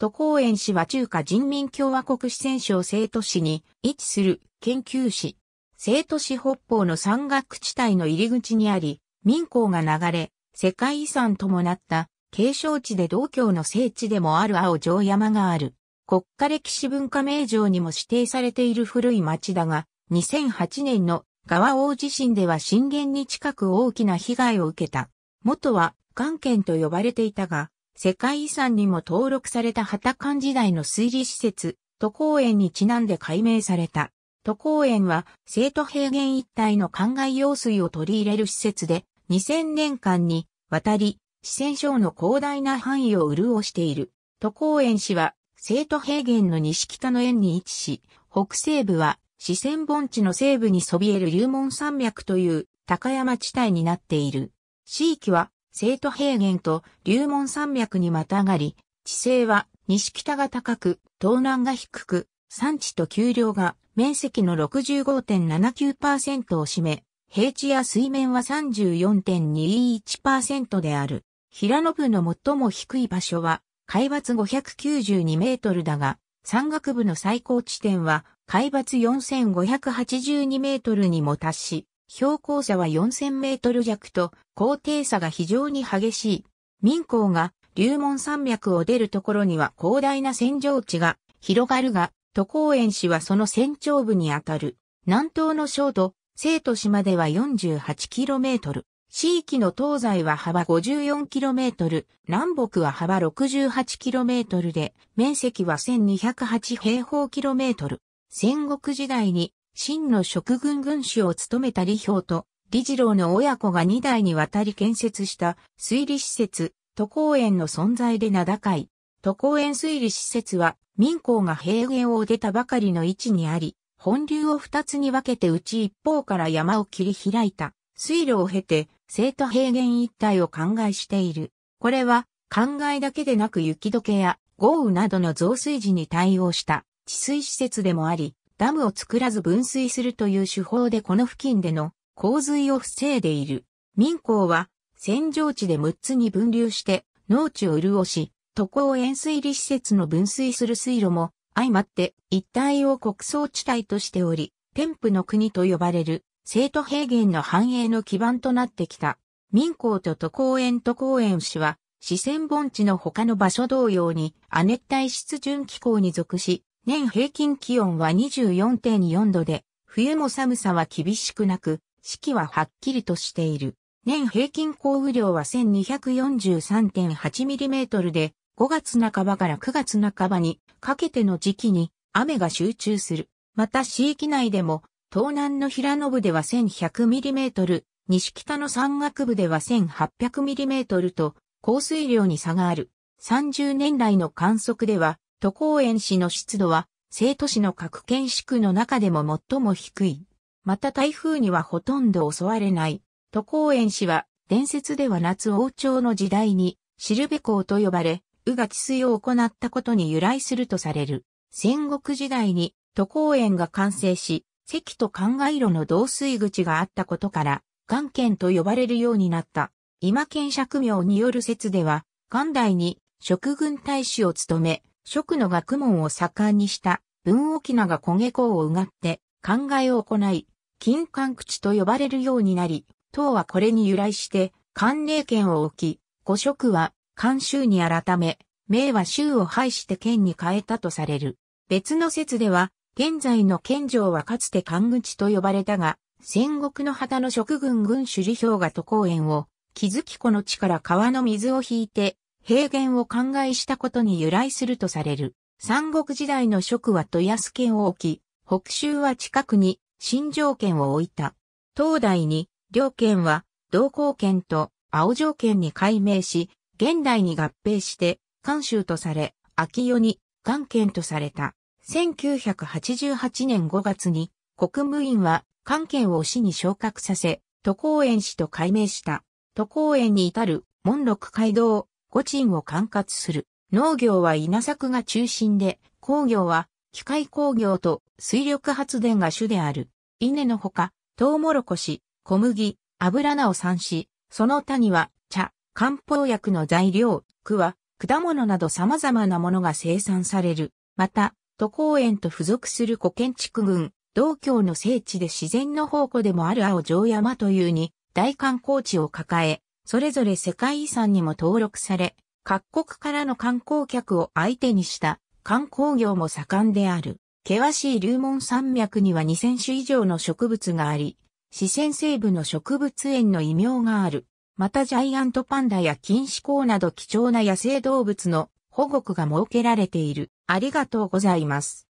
都公園市は中華人民共和国四川省生徒市に位置する研究市。生徒市北方の山岳地帯の入り口にあり、民港が流れ、世界遺産ともなった継承地で道教の聖地でもある青城山がある。国家歴史文化名城にも指定されている古い町だが、2008年の川大地震では震源に近く大きな被害を受けた。元は、関県と呼ばれていたが、世界遺産にも登録された旗館時代の水利施設、都公園にちなんで改名された。都公園は、生徒平原一帯の灌漑用水を取り入れる施設で、2000年間に、渡り、四川省の広大な範囲を潤している。都公園市は、生徒平原の西北の縁に位置し、北西部は、四川盆地の西部にそびえる龍門山脈という高山地帯になっている。地域は生徒平原と龍門山脈にまたがり、地勢は西北が高く、東南が低く、山地と丘陵が面積の65.79%を占め、平地や水面は34.21%である。平野部の最も低い場所は、海抜592メートルだが、山岳部の最高地点は、海抜4582メートルにも達し、標高差は4000メートル弱と、高低差が非常に激しい。民工が龍門山脈を出るところには広大な戦場地が広がるが、都公園市はその戦場部にあたる。南東の省都、生都市までは4 8トル。地域の東西は幅5 4トル、南北は幅6 8トルで、面積は1208平方キロメートル。戦国時代に真の職軍軍師を務めた李氷と李次郎の親子が2代にわたり建設した推理施設、都公園の存在で名高い。都公園推理施設は民工が平原を出たばかりの位置にあり、本流を二つに分けてうち一方から山を切り開いた水路を経て、生徒平原一帯を灌漑している。これは、灌漑だけでなく雪解けや豪雨などの増水時に対応した治水施設でもあり、ダムを作らず分水するという手法でこの付近での洪水を防いでいる。民工は、扇状地で6つに分流して、農地を潤し、渡航塩水利施設の分水する水路も、相まって一帯を穀倉地帯としており、天付の国と呼ばれる、生徒平原の繁栄の基盤となってきた。民工と渡航園渡航園市は、四川盆地の他の場所同様に亜熱帯湿潤気候に属し、年平均気温は24.4度で、冬も寒さは厳しくなく、四季ははっきりとしている。年平均降雨量は 1243.8mm で、5月半ばから9月半ばにかけての時期に雨が集中する。また市域内でも、東南の平野部では 1100mm、西北の山岳部では 1800mm と降水量に差がある。30年来の観測では都公園市の湿度は、生徒市の各県市区の中でも最も低い。また台風にはほとんど襲われない。都公園市は、伝説では夏王朝の時代に、シルベ港と呼ばれ、宇が治水を行ったことに由来するとされる。戦国時代に、都公園が完成し、関と灌漑路の導水口があったことから、岩県と呼ばれるようになった。今県釈明による説では、元代に職軍大使を務め、食の学問を盛んにした文翁名が焦げ校をうがって考えを行い、金管口と呼ばれるようになり、唐はこれに由来して関連権を置き、五職は関州に改め、名は州を廃して県に変えたとされる。別の説では、現在の県城はかつて関口と呼ばれたが、戦国の旗の職軍軍主理氷が都公園を、築き湖の地から川の水を引いて、平原を灌漑したことに由来するとされる。三国時代の職は豊安県を置き、北州は近くに新城県を置いた。東大に両県は同行県と青城県に改名し、現代に合併して関州とされ、秋世に関県とされた。1988年5月に国務院は関県を市に昇格させ、都公園市と改名した。都公園に至る門六街道、5鎮を管轄する。農業は稲作が中心で、工業は機械工業と水力発電が主である。稲のほか、トウモロコシ、小麦、油菜を産し、その他には茶、漢方薬の材料、区は果物など様々なものが生産される。また、都公園と付属する古建築群、道教の聖地で自然の宝庫でもある青城山というに、大観光地を抱え、それぞれ世界遺産にも登録され、各国からの観光客を相手にした観光業も盛んである。険しい流門山脈には2000種以上の植物があり、四川西部の植物園の異名がある。またジャイアントパンダや金糸孔など貴重な野生動物の保護区が設けられている。ありがとうございます。